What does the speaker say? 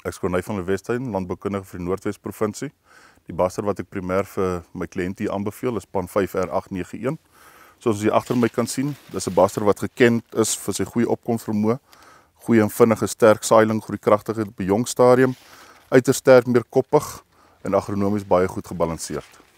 Ek skoonheid van die Wesduin landboukundige vir die Noordwes provinsie. Die baster wat ek primêr vir my kliëntie aanbeveel is Pan 5R891. Soos jy agter my kan sien, dis 'n baster wat gekend is vir sy goeie opkomvermoë, goeie en vinnige sterk saailing, groei kragtig op 'n jong stadium, uiters sterk meer koppig en agronomies baie goed gebalanseerd.